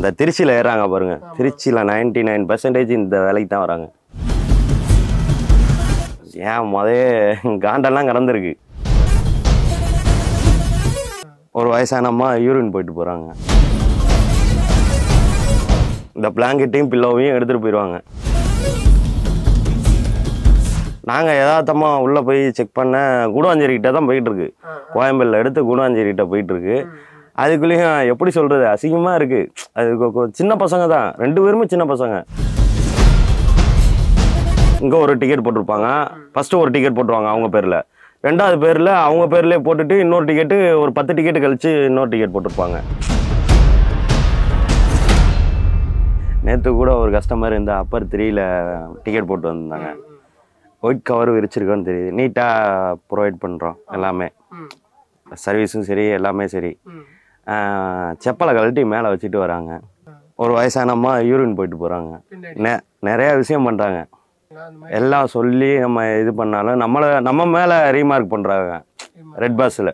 இந்த திருச்சியில் ஏறாங்க பாருங்க திருச்சியில் நைன்டி நைன் பர்சன்டேஜ் இந்த வேலைக்கு தான் வராங்க ஏன் மொதல் காண்டெல்லாம் கடந்திருக்கு ஒரு வயசானம்மா யூரின் போயிட்டு போகிறாங்க இந்த பிளாங்கெட்டையும் பில்லோவையும் எடுத்துகிட்டு போயிடுவாங்க நாங்கள் யதார்த்தமாக உள்ளே போய் செக் பண்ண கூடாஞ்சேரிக்கிட்ட தான் போயிட்டுருக்கு கோயம்பேடில் எடுத்து கூடாஞ்சேரிக்கிட்ட போயிட்டுருக்கு அதுக்குள்ளேயும் எப்படி சொல்கிறது அசிங்கமாக இருக்குது அது சின்ன பசங்க தான் ரெண்டு பேருமே சின்ன பசங்க இங்கே ஒரு டிக்கெட் போட்டிருப்பாங்க ஃபஸ்ட்டு ஒரு டிக்கெட் போட்டுருவாங்க அவங்க பேரில் ரெண்டாவது பேரில் அவங்க பேரில் போட்டுட்டு இன்னொரு டிக்கெட்டு ஒரு பத்து டிக்கெட்டு கழித்து இன்னொரு டிக்கெட் போட்டிருப்பாங்க நேற்று கூட ஒரு கஸ்டமர் இந்த அப்பர் த்ரீயில் டிக்கெட் போட்டு வந்திருந்தாங்க ஒயிட் கவர் விரிச்சிருக்கோன்னு தெரியுது நீட்டாக ப்ரொவைட் பண்ணுறோம் எல்லாமே சர்வீஸும் சரி எல்லாமே சரி செப்பலை கழட்டி மேலே வச்சுட்டு வராங்க ஒரு வயசானம்மா யூரின் போயிட்டு போகிறாங்க நெ நிறையா விஷயம் பண்ணுறாங்க எல்லாம் சொல்லி நம்ம இது பண்ணாலும் நம்மளை நம்ம மேலே ரீமார்க் பண்ணுறாங்க ரெட் பஸ்ஸில்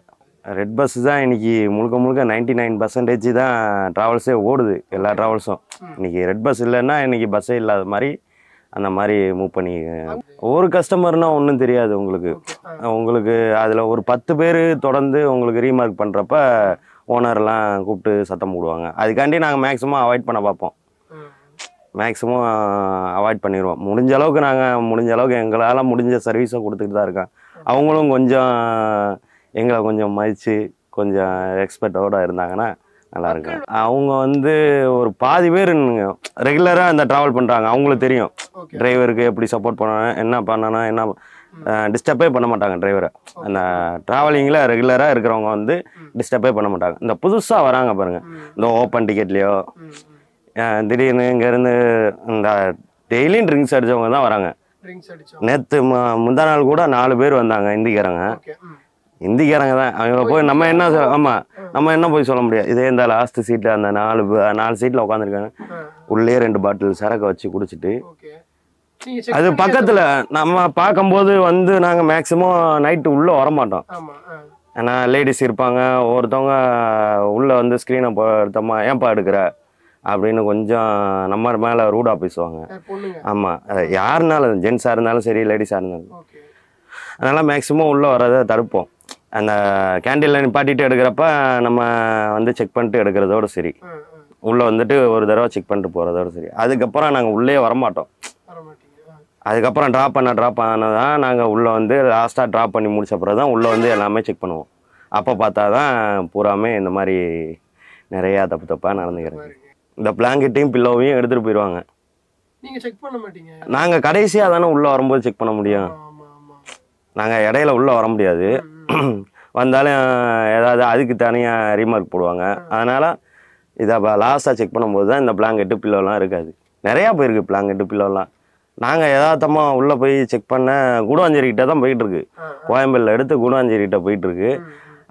ரெட் பஸ் தான் இன்னைக்கு முழுக்க முழுக்க நைன்டி நைன் பர்சன்டேஜ் தான் ட்ராவல்ஸே ஓடுது எல்லா ட்ராவல்ஸும் இன்னைக்கு ரெட் பஸ் இல்லைன்னா இன்னைக்கு பஸ்ஸே இல்லாத மாதிரி அந்த மாதிரி மூவ் பண்ணி ஒரு கஸ்டமர்னால் ஒன்றும் தெரியாது உங்களுக்கு உங்களுக்கு அதில் ஒரு பத்து பேர் தொடர்ந்து உங்களுக்கு ரீமார்க் பண்ணுறப்ப ஓனர்லாம் கூப்பிட்டு சத்தம் போடுவாங்க அதுக்காண்டி நாங்கள் மேக்ஸிமம் அவாய்ட் பண்ண பார்ப்போம் மேக்ஸிமம் அவாய்ட் பண்ணிடுவோம் முடிஞ்ச அளவுக்கு நாங்கள் முடிஞ்ச அளவுக்கு எங்களால் முடிஞ்ச சர்வீஸை கொடுத்துட்டு தான் இருக்கோம் அவங்களும் கொஞ்சம் எங்களை கொஞ்சம் மதித்து கொஞ்சம் எக்ஸ்பர்ட்டோடு இருந்தாங்கன்னா நல்லாயிருக்கும் அவங்க வந்து ஒரு பாதி பேர் ரெகுலராக இந்த ட்ராவல் பண்ணுறாங்க அவங்களுக்கு தெரியும் டிரைவருக்கு எப்படி சப்போர்ட் பண்ணணும் என்ன பண்ணணும் என்ன டிஸ்டர்பே பண்ண மாட்டாங்க டிரைவரை அந்த ட்ராவலிங்கில் ரெகுலராக இருக்கிறவங்க வந்து டிஸ்டர்பே பண்ண மாட்டாங்க இந்த புதுசாக வராங்க பாருங்கள் இந்த ஓப்பன் டிக்கெட்லேயோ திடீர்னு இங்கேருந்து இந்த டெய்லியும் ட்ரிங்க்ஸ் அடித்தவங்க தான் வராங்க நேற்று முந்தா நாள் கூட நாலு பேர் வந்தாங்க இந்திக்காரங்க இந்திக்காரங்க தான் அவங்க போய் நம்ம என்ன ஆமாம் நம்ம என்ன போய் சொல்ல முடியாது இதே இந்த லாஸ்ட் சீட்டில் அந்த நாலு நாலு சீட்டில் உட்காந்துருக்காங்க உள்ளே ரெண்டு பாட்டில் சரக்கை வச்சு குடிச்சிட்டு அது பக்கத்துல நம்ம பார்க்கும்போது வந்து நாங்க மேக்சிமம் நைட்டு உள்ள வர மாட்டோம் ஏன்னா லேடிஸ் இருப்பாங்க ஒருத்தவங்க உள்ள வந்து ஸ்க்ரீனை எடுத்தம்மா ஏன்பா எடுக்கிற அப்படின்னு கொஞ்சம் நம்ம மேலே ரூடா பேசுவாங்க ஆமாம் யாருனாலும் ஜென்ஸாக இருந்தாலும் சரி லேடிஸாக இருந்தாலும் அதனால் மேக்சிமம் உள்ளே வர்றதை தடுப்போம் அந்த லைன் நிப்பாட்டிட்டு எடுக்கிறப்ப நம்ம வந்து செக் பண்ணிட்டு எடுக்கிறதோட சரி உள்ளே வந்துட்டு ஒரு தடவை செக் பண்ணிட்டு போகிறதோட சரி அதுக்கப்புறம் நாங்கள் உள்ளே வரமாட்டோம் அதுக்கப்புறம் ட்ராப் பண்ண ட்ராப் ஆனால் தான் நாங்கள் உள்ளே வந்து லாஸ்ட்டாக ட்ராப் பண்ணி முடிச்ச பிறகு தான் உள்ளே வந்து எல்லாமே செக் பண்ணுவோம் அப்போ பார்த்தா தான் பூராமே இந்த மாதிரி நிறையா தப்பு தப்பாக நடந்துக்கிறது இந்த பிளாங்கெட்டையும் பில்லோவையும் எடுத்துகிட்டு போயிடுவாங்க நீங்கள் செக் பண்ண மாட்டீங்க நாங்கள் கடைசியாக தானே உள்ளே வரும்போது செக் பண்ண முடியும் நாங்கள் இடையில உள்ளே வர முடியாது வந்தாலும் ஏதாவது அதுக்கு தனியாக ரீமார்க் போடுவாங்க அதனால் இதை லாஸ்ட்டாக செக் பண்ணும்போது தான் இந்த பிளாங்கெட்டு பில்லோலாம் இருக்காது நிறையா போயிருக்கு பிளாங்கெட்டு பில்லோலாம் நாங்கள் யதார்த்தமாக உள்ளே போய் செக் பண்ண கூடாஞ்சேரிக்கிட்ட தான் போயிட்டுருக்கு கோயம்பேடில் எடுத்து கூடாஞ்சேரிக்கிட்ட போயிட்டுருக்கு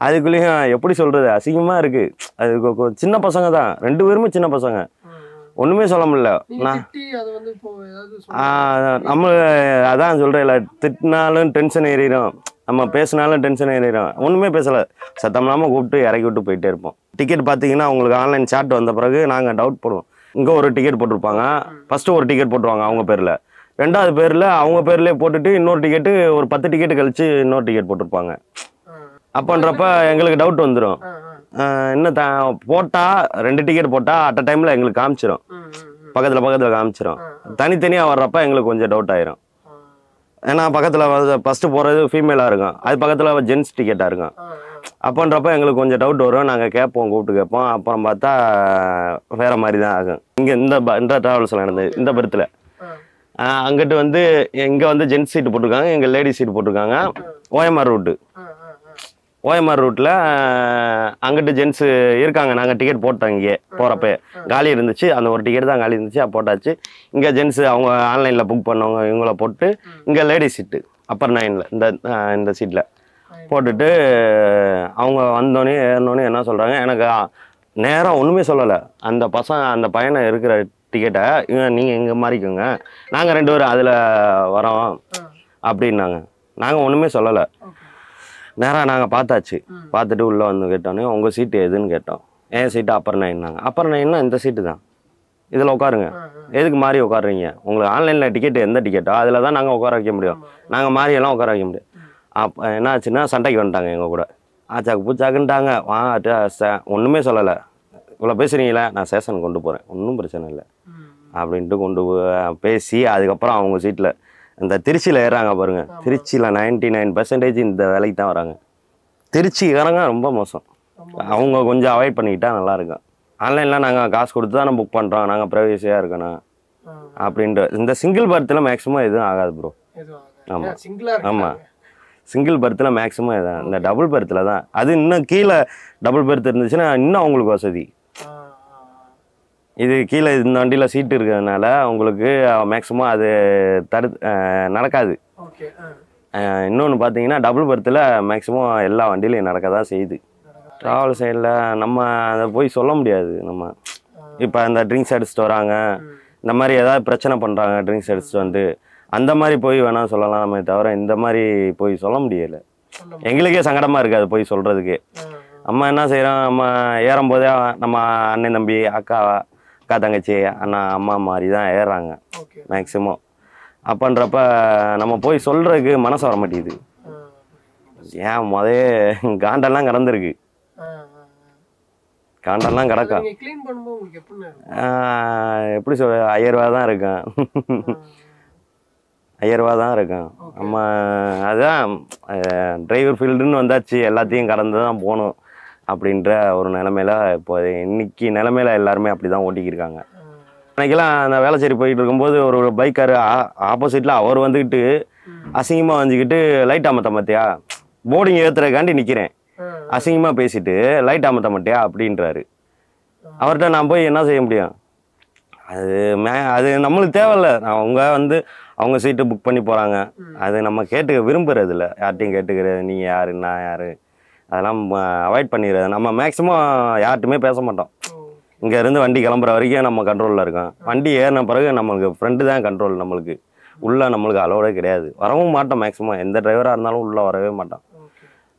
அதுக்குள்ளேயும் எப்படி சொல்கிறது அசிங்கமாக இருக்குது அது சின்ன பசங்க தான் ரெண்டு பேருமே சின்ன பசங்க ஒன்றுமே சொல்ல முடில நான் நம்ம அதான் சொல்கிறேன் இல்லை திட்டினாலும் டென்ஷன் ஏறிடும் நம்ம பேசினாலும் டென்ஷன் ஏறிடும் ஒன்றுமே பேசலை சத்தம் இல்லாமல் கூப்பிட்டு இறக்கி விட்டு போயிட்டே இருப்போம் டிக்கெட் பார்த்தீங்கன்னா உங்களுக்கு ஆன்லைன் சாட் வந்த பிறகு நாங்கள் டவுட் போடுவோம் இங்கே ஒரு டிக்கெட் போட்டிருப்பாங்க ஃபஸ்ட்டு ஒரு டிக்கெட் போட்டுருவாங்க அவங்க பேரில் ரெண்டாவது பேரில் அவங்க பேர்லேயே போட்டுட்டு இன்னொரு டிக்கெட்டு ஒரு பத்து டிக்கெட்டு கழிச்சு இன்னொரு டிக்கெட் போட்டிருப்பாங்க அப்பன்றப்ப எங்களுக்கு டவுட் வந்துடும் இன்னும் த போட்டால் ரெண்டு டிக்கெட் போட்டால் அட் டைமில் எங்களுக்கு காமிச்சிடும் பக்கத்தில் பக்கத்தில் காமிச்சிடும் தனித்தனியாக வர்றப்ப எங்களுக்கு கொஞ்சம் டவுட் ஆயிரும் ஏன்னா பக்கத்தில் ஃபஸ்ட்டு போகிறது ஃபீமேலாக இருக்கும் அது பக்கத்தில் ஜென்ஸ் டிக்கெட்டாக இருக்கும் அப்பன்றப்ப எங்களுக்கு கொஞ்சம் டவுட் வரும் நாங்கள் கேட்போம் கூப்பிட்டு கேட்போம் அப்புறம் பார்த்தா வேறு மாதிரி தான் ஆகும் இங்கே இந்த இந்த ட்ராவல்ஸில் நடந்தது இந்த பருத்தில் அங்கிட்டு வந்து இங்கே வந்து ஜென்ஸ் சீட் போட்டிருக்காங்க எங்கள் லேடிஸ் சீட் போட்டிருக்காங்க ஓஎம்ஆர் ரூட்டு ஓஎம்ஆர் ரூட்டில் அங்கிட்டு ஜென்ஸ் இருக்காங்க நாங்கள் டிக்கெட் போட்டோம் இங்கே போகிறப்ப காலி இருந்துச்சு அந்த ஒரு டிக்கெட் தான் காலி இருந்துச்சு போட்டாச்சு இங்கே ஜென்ஸு அவங்க ஆன்லைனில் புக் பண்ணவங்க இவங்கள போட்டு இங்கே லேடிஸ் சீட்டு அப்பர் நைனில் இந்த இந்த சீட்டில் போட்டுட்டு அவங்க வந்தோன்னே ஏறினோடனே என்ன சொல்கிறாங்க எனக்கு நேரம் ஒன்றுமே சொல்லலை அந்த பசங்க அந்த பையனை இருக்கிற டிக்கெட்டை நீங்கள் எங்கள் மாறிக்கோங்க நாங்கள் ரெண்டு பேரும் அதில் வரோம் அப்படின்னாங்க நாங்கள் ஒன்றுமே சொல்லலை நேராக நாங்கள் பார்த்தாச்சு பார்த்துட்டு உள்ளே வந்து கேட்டோன்னே உங்கள் சீட்டு எதுன்னு கேட்டோம் என் சீட்டு அப்புறம் நைன்னாங்க அப்புறம் நைன்னா இந்த சீட்டு தான் இதில் உட்காருங்க எதுக்கு மாறி உட்காருங்க உங்களுக்கு ஆன்லைனில் டிக்கெட் எந்த டிக்கெட்டோ அதில் தான் நாங்கள் உட்கார வைக்க முடியும் நாங்கள் மாறியெல்லாம் உட்கார வைக்க முடியும் அப்போ என்ன ஆச்சுன்னா சண்டைக்கு வந்துட்டாங்க எங்கள் கூட ஆச்சாக்கு பூச்சாக்குன்ட்டாங்க வா ஒன்றுமே சொல்லலை இவ்வளோ பேசுகிறீங்களே நான் சேஷன் கொண்டு போகிறேன் ஒன்றும் பிரச்சனை இல்லை அப்படின்ட்டு கொண்டு பேசி அதுக்கப்புறம் அவங்க சீட்டில் இந்த திருச்சியில் ஏறாங்க பாருங்கள் திருச்சியில் நைன்டி நைன் பர்சன்டேஜ் இந்த வேலைக்கு தான் வராங்க திருச்சி திருச்சிக்காரங்க ரொம்ப மோசம் அவங்க கொஞ்சம் அவாய்ட் பண்ணிக்கிட்டால் நல்லாயிருக்கும் ஆன்லைனில் நாங்கள் காசு கொடுத்து தானே புக் பண்ணுறோம் நாங்கள் ப்ரைவசியாக இருக்கணும் அப்படின்ற இந்த சிங்கிள் பர்த்தில் மேக்ஸிமம் எதுவும் ஆகாது ப்ரோ ஆமாம் ஆமாம் சிங்கிள் பர்த்தில் மேக்ஸிமம் இதான் இந்த டபுள் பர்த்தில் தான் அது இன்னும் கீழே டபுள் பர்த் இருந்துச்சுன்னா இன்னும் அவங்களுக்கு வசதி இது கீழே இந்த வண்டியில் சீட்டு இருக்கிறதுனால உங்களுக்கு மேக்ஸிமம் அது தடு நடக்காது இன்னொன்று பார்த்தீங்கன்னா டபுள் பர்த்தில் மேக்ஸிமம் எல்லா வண்டியிலையும் நடக்க தான் செய்யுது ட்ராவல் சைடில் நம்ம அதை போய் சொல்ல முடியாது நம்ம இப்போ அந்த ட்ரிங்க்ஸ் அடிச்சுட்டு வராங்க இந்த மாதிரி ஏதாவது பிரச்சனை பண்ணுறாங்க ட்ரிங்க்ஸ் அடிச்சுட்டு வந்து அந்த மாதிரி போய் வேணால் சொல்லலாம் நம்ம தவிர இந்த மாதிரி போய் சொல்ல முடியலை எங்களுக்கே சங்கடமாக இருக்குது அது போய் சொல்கிறதுக்கு நம்ம என்ன செய்கிறோம் நம்ம ஏறும்போதே நம்ம அண்ணன் தம்பி அக்கா அக்கா தங்கச்சி அண்ணா அம்மா மாதிரி தான் ஏறாங்க மேக்சிமம் அப்பன்றப்ப நம்ம போய் சொல்கிறதுக்கு மனசு வர மாட்டேங்குது ஏன் முதே காண்டெல்லாம் கடந்திருக்கு காண்டெல்லாம் கிடக்கும் எப்படி சொல் ஐயருவா தான் இருக்கேன் ஐயருவா தான் இருக்கேன் நம்ம அதுதான் டிரைவர் ஃபீல்டுன்னு வந்தாச்சு எல்லாத்தையும் கடந்து தான் போகணும் அப்படின்ற ஒரு நிலமையில இப்போ இன்னைக்கு நிலமையில எல்லாருமே அப்படிதான் ஓட்டிக்கிருக்காங்க அன்னைக்கெல்லாம் அந்த வேலை சரி போயிட்டு இருக்கும்போது ஒரு பைக்கார் ஆப்போசிட்டில் அவர் வந்துக்கிட்டு அசிங்கமாக வந்துக்கிட்டு லைட் அமத்த மாத்தியா போர்டிங் ஏற்றுறதுக்காண்டி நிற்கிறேன் அசிங்கமாக பேசிட்டு லைட் அமத்த மாட்டியா அப்படின்றாரு அவர்கிட்ட நான் போய் என்ன செய்ய முடியும் அது மே அது நம்மளுக்கு தேவையில்ல அவங்க வந்து அவங்க சீட்டு புக் பண்ணி போகிறாங்க அது நம்ம கேட்டுக்க இல்லை யார்ட்டையும் கேட்டுக்கிறது நீங்கள் யார் நான் யார் அதெல்லாம் அவாய்ட் பண்ணிடுறது நம்ம மேக்ஸிமம் யார்ட்டுமே பேச மாட்டோம் இங்கேருந்து வண்டி கிளம்புற வரைக்கும் நம்ம கண்ட்ரோலில் இருக்கோம் வண்டி ஏறின பிறகு நம்மளுக்கு ஃப்ரெண்டு தான் கண்ட்ரோல் நம்மளுக்கு உள்ளே நம்மளுக்கு அளவோட கிடையாது வரவும் மாட்டோம் மேக்ஸிமம் எந்த டிரைவராக இருந்தாலும் உள்ளே வரவே மாட்டோம்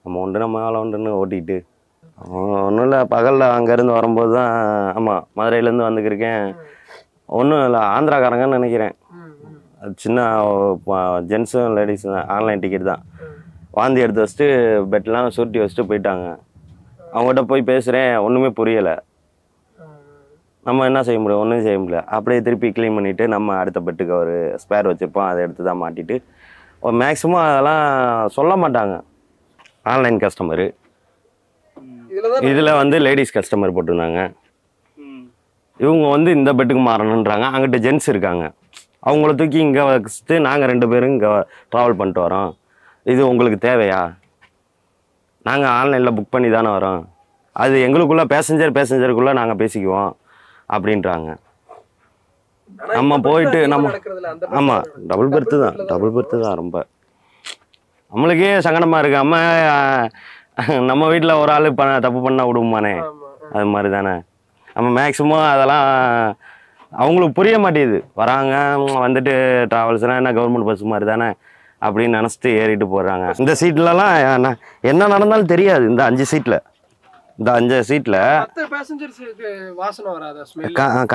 நம்ம உண்டு நம்ம வேலை உண்டுன்னு ஓட்டிக்கிட்டு ஒன்றும் இல்லை பகலில் அங்கேருந்து வரும்போது தான் ஆமாம் மதுரையிலேருந்து வந்துக்கிருக்கேன் ஒன்றும் இல்லை ஆந்திராக்காரங்கன்னு நினைக்கிறேன் சின்ன ஜென்ஸும் லேடிஸும் தான் ஆன்லைன் டிக்கெட் தான் வாந்தி எடுத்து வச்சுட்டு பெட்லாம் சுருட்டி வச்சுட்டு போயிட்டாங்க அவங்ககிட்ட போய் பேசுகிறேன் ஒன்றுமே புரியலை நம்ம என்ன செய்ய முடியும் ஒன்றும் செய்ய முடியல அப்படியே திருப்பி க்ளீன் பண்ணிவிட்டு நம்ம அடுத்த பெட்டுக்கு ஒரு ஸ்பேர் வச்சுருப்போம் அதை எடுத்து தான் மாட்டிட்டு மேக்ஸிமம் அதெல்லாம் சொல்ல மாட்டாங்க ஆன்லைன் கஸ்டமரு இதில் வந்து லேடிஸ் கஸ்டமர் போட்டிருந்தாங்க இவங்க வந்து இந்த பெட்டுக்கு மாறணுன்றாங்க அங்கிட்ட ஜென்ட்ஸ் இருக்காங்க அவங்கள தூக்கி இங்கே வச்சுட்டு நாங்கள் ரெண்டு பேரும் இங்கே ட்ராவல் பண்ணிட்டு வரோம் இது உங்களுக்கு தேவையா நாங்கள் ஆன்லைனில் புக் பண்ணி தானே வரோம் அது எங்களுக்குள்ளே பேசஞ்சர் பேசஞ்சருக்குள்ளே நாங்கள் பேசிக்குவோம் அப்படின்றாங்க நம்ம போயிட்டு நம்ம ஆமாம் டபுள் பர்த்து தான் டபுள் பெர்த்து தான் ரொம்ப நம்மளுக்கே சங்கடமாக இருக்காமல் நம்ம வீட்டில் ஒரு ஆள் பண்ண தப்பு பண்ணால் விடுமானே அது மாதிரி தானே நம்ம மேக்ஸிமம் அதெல்லாம் அவங்களுக்கு புரிய மாட்டேங்குது வராங்க வந்துட்டு ட்ராவல்ஸ்னால் என்ன கவர்மெண்ட் பஸ் மாதிரி தானே அப்படின்னு நினச்சிட்டு ஏறிட்டு போடுறாங்க இந்த சீட்லலாம் என்ன நடந்தாலும் தெரியாது இந்த அஞ்சு சீட்டில் இந்த அஞ்சு சீட்டில்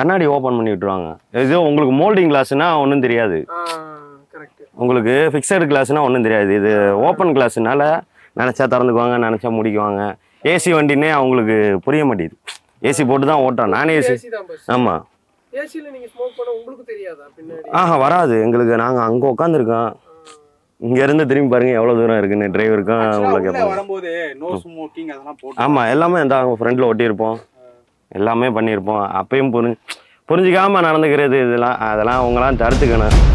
கண்ணாடி ஓப்பன் பண்ணி விட்டுருவாங்க இது உங்களுக்கு மோல்டிங் கிளாஸ்னால் ஒன்றும் தெரியாது உங்களுக்கு ஃபிக்ஸடு கிளாஸ்னால் ஒன்றும் தெரியாது இது ஓப்பன் கிளாஸ்னால நினச்சா திறந்துக்குவாங்க நினச்சா முடிக்குவாங்க ஏசி வண்டினே அவங்களுக்கு புரிய மாட்டேது ஏசி போட்டு தான் ஓட்டான் நானே ஏசி ஆமாம் ஆஹா வராது எங்களுக்கு நாங்கள் அங்கே உட்காந்துருக்கோம் இங்கேருந்து திரும்பி பாருங்கள் எவ்வளோ தூரம் இருக்குன்னு டிரைவருக்கும் அதெல்லாம் கேட்போம் ஆமாம் எல்லாமே இந்த அவங்க ஃப்ரெண்டில் ஒட்டியிருப்போம் எல்லாமே பண்ணியிருப்போம் அப்பயும் புரிஞ்சு புரிஞ்சிக்காமல் நடந்துக்கிறது இதெல்லாம் அதெல்லாம் அவங்களாம் தடுத்துக்கணும்